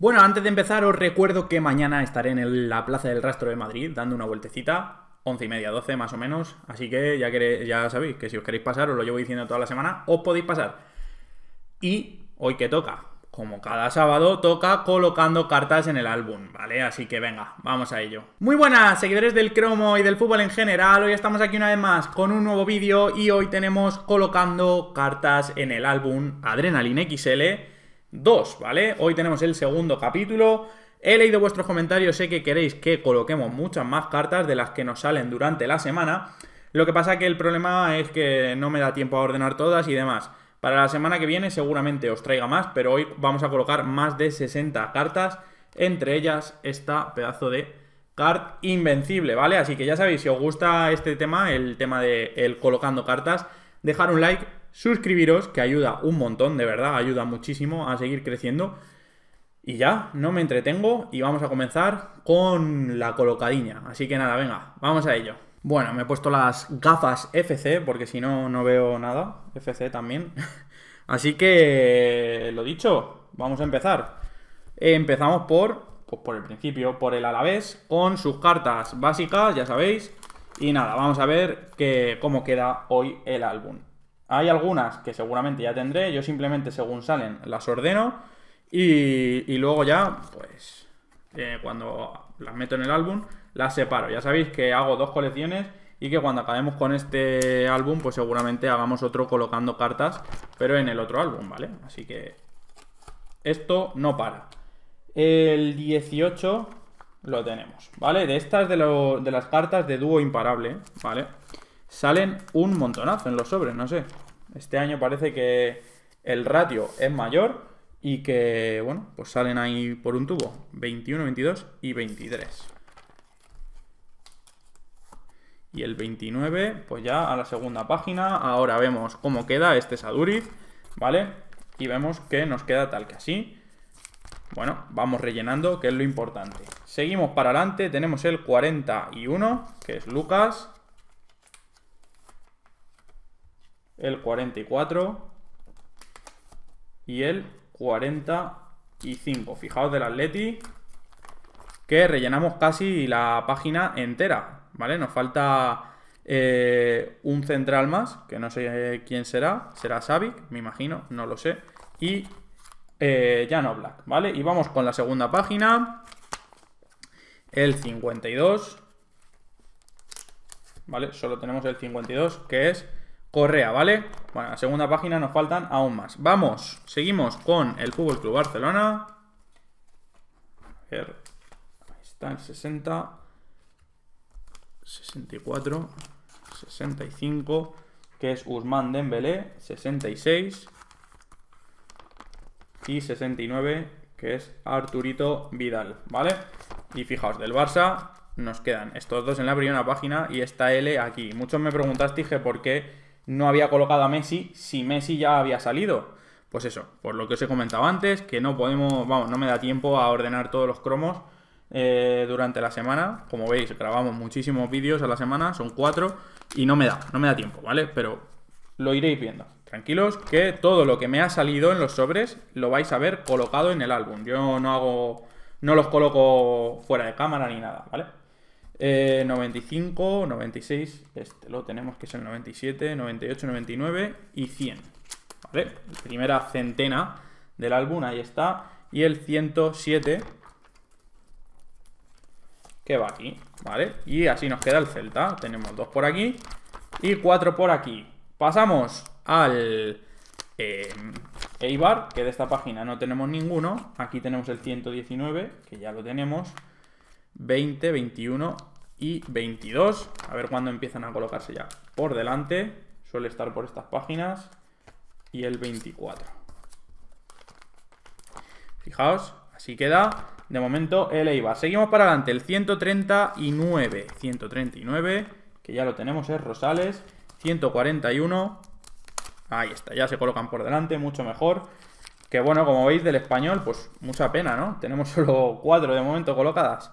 Bueno, antes de empezar os recuerdo que mañana estaré en la Plaza del Rastro de Madrid dando una vueltecita, 11 y media, 12 más o menos, así que ya, ya sabéis que si os queréis pasar, os lo llevo diciendo toda la semana, os podéis pasar. Y hoy que toca, como cada sábado, toca colocando cartas en el álbum, ¿vale? Así que venga, vamos a ello. Muy buenas, seguidores del cromo y del fútbol en general. Hoy estamos aquí una vez más con un nuevo vídeo y hoy tenemos colocando cartas en el álbum Adrenaline XL Dos, ¿vale? Hoy tenemos el segundo capítulo. He leído vuestros comentarios, sé que queréis que coloquemos muchas más cartas de las que nos salen durante la semana. Lo que pasa que el problema es que no me da tiempo a ordenar todas y demás. Para la semana que viene seguramente os traiga más, pero hoy vamos a colocar más de 60 cartas, entre ellas esta pedazo de cart invencible, ¿vale? Así que ya sabéis, si os gusta este tema, el tema de el colocando cartas, dejar un like suscribiros, que ayuda un montón, de verdad, ayuda muchísimo a seguir creciendo. Y ya, no me entretengo y vamos a comenzar con la colocadilla. Así que nada, venga, vamos a ello. Bueno, me he puesto las gafas FC porque si no, no veo nada. FC también. Así que, lo dicho, vamos a empezar. Empezamos por, pues por el principio, por el Alavés, con sus cartas básicas, ya sabéis. Y nada, vamos a ver que, cómo queda hoy el álbum. Hay algunas que seguramente ya tendré, yo simplemente según salen las ordeno y, luego ya, pues, eh, cuando las meto en el álbum, las separo. Ya sabéis que hago dos colecciones y que cuando acabemos con este álbum, pues seguramente hagamos otro colocando cartas, pero en el otro álbum, ¿vale? Así que esto no para. El 18 lo tenemos, ¿vale? De estas de las cartas de dúo imparable, ¿vale? salen un montonazo en los sobres, no sé. Este año parece que el ratio es mayor y que, bueno, pues salen ahí por un tubo. 21, 22 y 23. Y el 29, pues ya a la segunda página. Ahora vemos cómo queda este Saduri, ¿vale? Y vemos que nos queda tal que así. Bueno, vamos rellenando, que es lo importante. Seguimos para adelante, tenemos el 41, que es Lucas. el 44 y el 45. Fijaos del Atleti que rellenamos casi la página entera, ¿vale? Nos falta eh, un central más, que no sé eh, quién será, será Savic, me imagino, no lo sé, y eh, Jan Oblak, ¿vale? Y vamos con la segunda página, el 52, ¿vale? Solo tenemos el 52, que es Correa, ¿vale? Bueno, la segunda página nos faltan aún más. Vamos, seguimos con el Fútbol Club Barcelona. A ver, ahí está el 60, 64, 65, que es Usman Dembélé, 66 y 69, que es Arturito Vidal, ¿vale? Y fijaos, del Barça nos quedan estos dos en la primera página y esta L aquí. Muchos me preguntaste, dije, por qué no había colocado a Messi si Messi ya había salido. Pues eso, por lo que os he comentado antes, que no podemos, vamos, no me da tiempo a ordenar todos los cromos eh, durante la semana. Como veis, grabamos muchísimos vídeos a la semana, son cuatro, y no me da, no me da tiempo, ¿vale? Pero lo iréis viendo. Tranquilos, que todo lo que me ha salido en los sobres lo vais a ver colocado en el álbum. Yo no hago, no los coloco fuera de cámara ni nada, ¿vale? 95, eh, 96, este lo tenemos que es el 97, 98, 99 y 100. ¿Vale? primera centena del álbum, ahí está. Y el 107 que va aquí, ¿vale? Y así nos queda el Celta. Tenemos dos por aquí y cuatro por aquí. Pasamos al eh, Eibar, que de esta página no tenemos ninguno. Aquí tenemos el 119, que ya lo tenemos. 20, 21 y 22. A ver cuándo empiezan a colocarse ya por delante. Suele estar por estas páginas. Y el 24. Fijaos, así queda. De momento el EIVA. Seguimos para adelante. El 139. 139, que ya lo tenemos, es Rosales. 141. Ahí está, ya se colocan por delante, mucho mejor. Que bueno, como veis del español, pues mucha pena, ¿no? Tenemos solo cuatro de momento colocadas.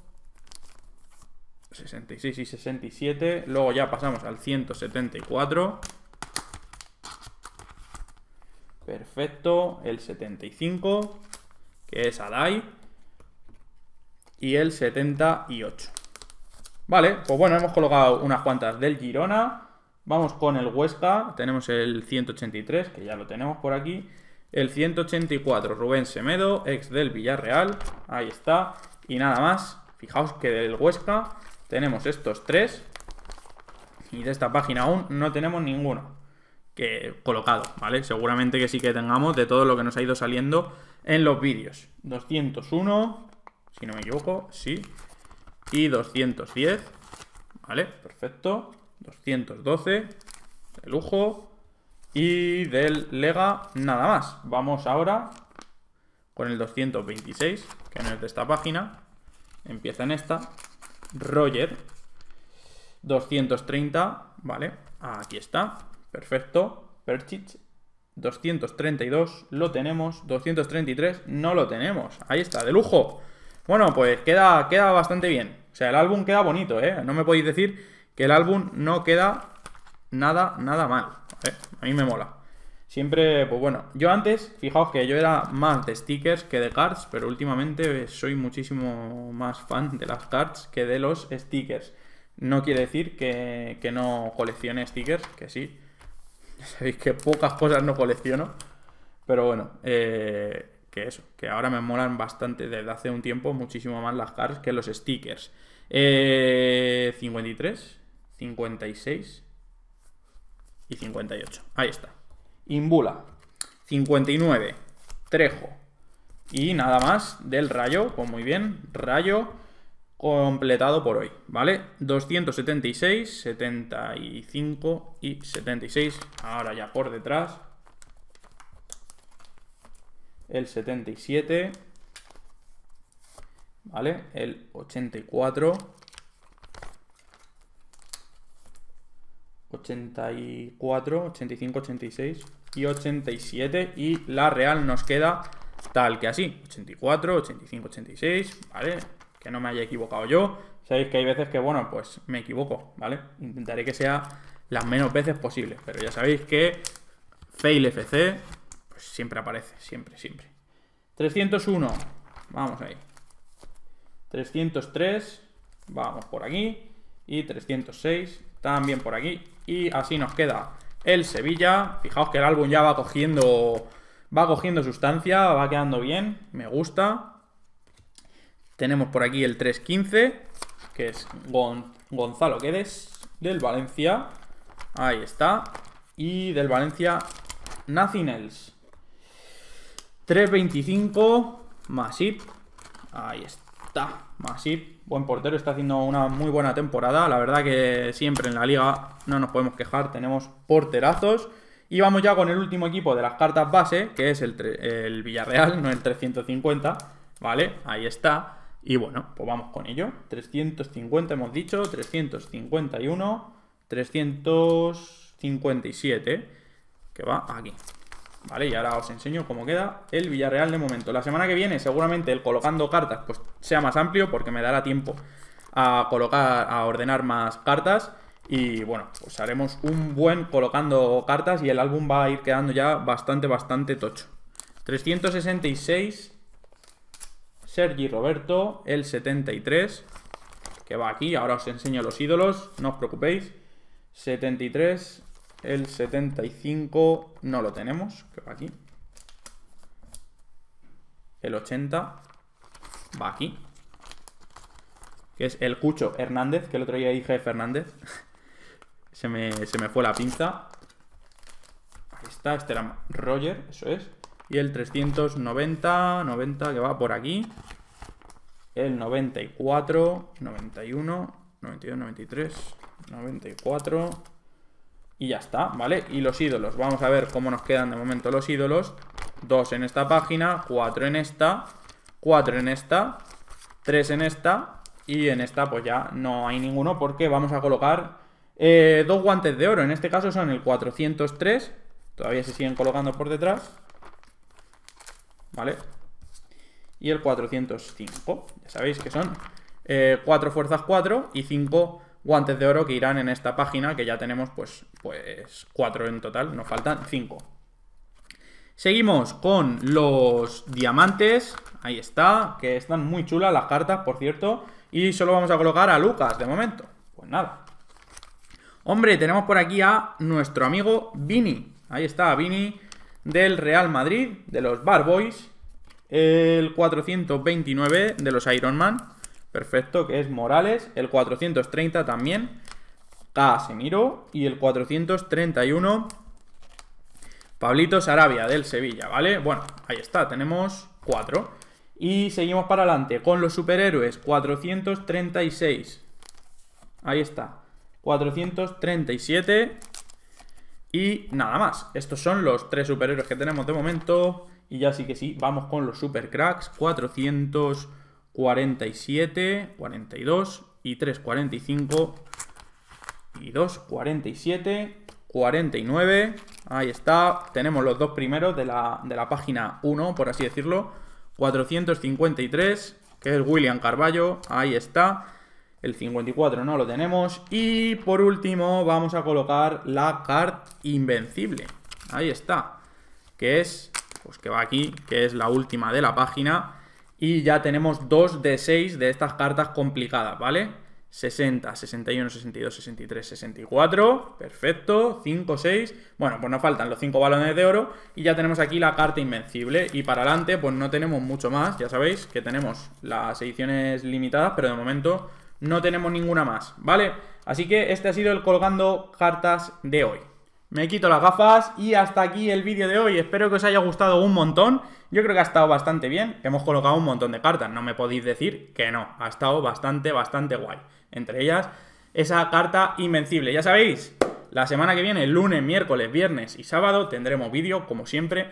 66 y 67. Luego ya pasamos al 174. Perfecto. El 75, que es Adai. Y el 78. Vale, pues bueno, hemos colocado unas cuantas del Girona. Vamos con el Huesca. Tenemos el 183, que ya lo tenemos por aquí. El 184, Rubén Semedo, ex del Villarreal. Ahí está. Y nada más. Fijaos que del Huesca tenemos estos tres. Y de esta página aún no tenemos ninguno que colocado, ¿vale? Seguramente que sí que tengamos de todo lo que nos ha ido saliendo en los vídeos. 201, si no me equivoco, sí. Y 210, ¿vale? Perfecto. 212, de lujo. Y del Lega, nada más. Vamos ahora con el 226, que no es de esta página. Empieza en esta. Roger 230, ¿vale? Aquí está, perfecto. Perchich 232, lo tenemos. 233, no lo tenemos. Ahí está, de lujo. Bueno, pues queda, queda bastante bien. O sea, el álbum queda bonito, ¿eh? No me podéis decir que el álbum no queda nada, nada mal. ¿eh? A mí me mola. Siempre, pues bueno, yo antes, fijaos que yo era más de stickers que de cards, pero últimamente soy muchísimo más fan de las cards que de los stickers. No quiere decir que, no coleccione stickers, que sí. Sabéis que pocas cosas no colecciono, pero bueno, eh, que eso, que ahora me molan bastante desde hace un tiempo muchísimo más las cards que los stickers. 53, eh, 56 y 58. Ahí está. Imbula, 59, Trejo. Y nada más del Rayo, pues muy bien, Rayo completado por hoy, ¿vale? 276, 75 y 76, ahora ya por detrás. El 77, ¿vale? El 84 84, 85, 86 y 87. Y la real nos queda tal que así. 84, 85, 86, ¿vale? Que no me haya equivocado yo. Sabéis que hay veces que, bueno, pues me equivoco, ¿vale? Intentaré que sea las menos veces posible. Pero ya sabéis que fail FC pues siempre aparece, siempre, siempre. 301, vamos ahí. 303, vamos por aquí. Y 306, también por aquí. Y así nos queda el Sevilla. Fijaos que el álbum ya va cogiendo, va cogiendo sustancia, va quedando bien, me gusta. Tenemos por aquí el 315, que es Gonzalo Quedes, del Valencia. Ahí está. Y del Valencia, nothing else. 325, Masip. Ahí está así buen portero, está haciendo una muy buena temporada. La verdad que siempre en la liga no nos podemos quejar, tenemos porterazos. Y vamos ya con el último equipo de las cartas base, que es el, el Villarreal, no el 350. ¿Vale? Ahí está. Y bueno, pues vamos con ello. 350 hemos dicho, 351, 357, que va aquí. ¿Vale? Y ahora os enseño cómo queda el Villarreal de momento. La semana que viene seguramente el colocando cartas pues sea más amplio porque me dará tiempo a colocar, a ordenar más cartas. Y bueno, pues haremos un buen colocando cartas y el álbum va a ir quedando ya bastante, bastante tocho. 366, Sergi Roberto, el 73, que va aquí, ahora os enseño los ídolos, no os preocupéis. 73, el 75 no lo tenemos, que va aquí. El 80 va aquí. Que es el Cucho Hernández, que el otro día dije Fernández. se, me, se me fue la pinza. Ahí está, este era Roger, eso es. Y el 390, 90 que va por aquí. El 94, 91, 92, 93, 94, y ya está, ¿vale? Y los ídolos, vamos a ver cómo nos quedan de momento los ídolos. Dos en esta página, cuatro en esta, cuatro en esta, tres en esta y en esta pues ya no hay ninguno porque vamos a colocar eh, dos guantes de oro. En este caso son el 403, todavía se siguen colocando por detrás, ¿vale? Y el 405, ya sabéis que son eh, cuatro fuerzas 4 y 5 guantes de oro que irán en esta página, que ya tenemos pues, pues cuatro en total, nos faltan cinco. Seguimos con los diamantes, ahí está, que están muy chulas las cartas, por cierto, y solo vamos a colocar a Lucas de momento, pues nada. Hombre, tenemos por aquí a nuestro amigo Vini, ahí está Vini del Real Madrid, de los barboys Boys, el 429 de los Iron Man, Perfecto, que es Morales. El 430 también. Casemiro. Y el 431. Pablito Sarabia del Sevilla, ¿vale? Bueno, ahí está, tenemos 4. Y seguimos para adelante con los superhéroes. 436. Ahí está. 437. Y nada más. Estos son los tres superhéroes que tenemos de momento. Y ya sí que sí, vamos con los supercracks. 400. 47, 42 y 3, 45 y 2, 47, 49. Ahí está, tenemos los dos primeros de la, página 1, por así decirlo. 453, que es William Carballo, ahí está. El 54 no lo tenemos. Y por último vamos a colocar la card invencible. Ahí está. Que es, pues que va aquí, que es la última de la página. Y ya tenemos 2 de 6 de estas cartas complicadas, ¿vale? 60, 61, 62, 63, 64. Perfecto. 5, 6. Bueno, pues nos faltan los 5 balones de oro. Y ya tenemos aquí la carta invencible. Y para adelante, pues no tenemos mucho más. Ya sabéis que tenemos las ediciones limitadas, pero de momento no tenemos ninguna más, ¿vale? Así que este ha sido el colgando cartas de hoy. Me quito las gafas y hasta aquí el vídeo de hoy. Espero que os haya gustado un montón. Yo creo que ha estado bastante bien. Hemos colocado un montón de cartas. No me podéis decir que no. Ha estado bastante, bastante guay. Entre ellas, esa carta invencible. Ya sabéis, la semana que viene, lunes, miércoles, viernes y sábado, tendremos vídeo, como siempre.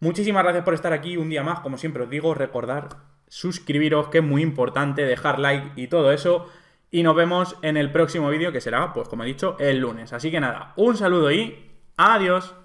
Muchísimas gracias por estar aquí un día más. Como siempre os digo, recordar suscribiros, que es muy importante, dejar like y todo eso. Y nos vemos en el próximo vídeo que será, pues como he dicho, el lunes. Así que nada, un saludo y adiós.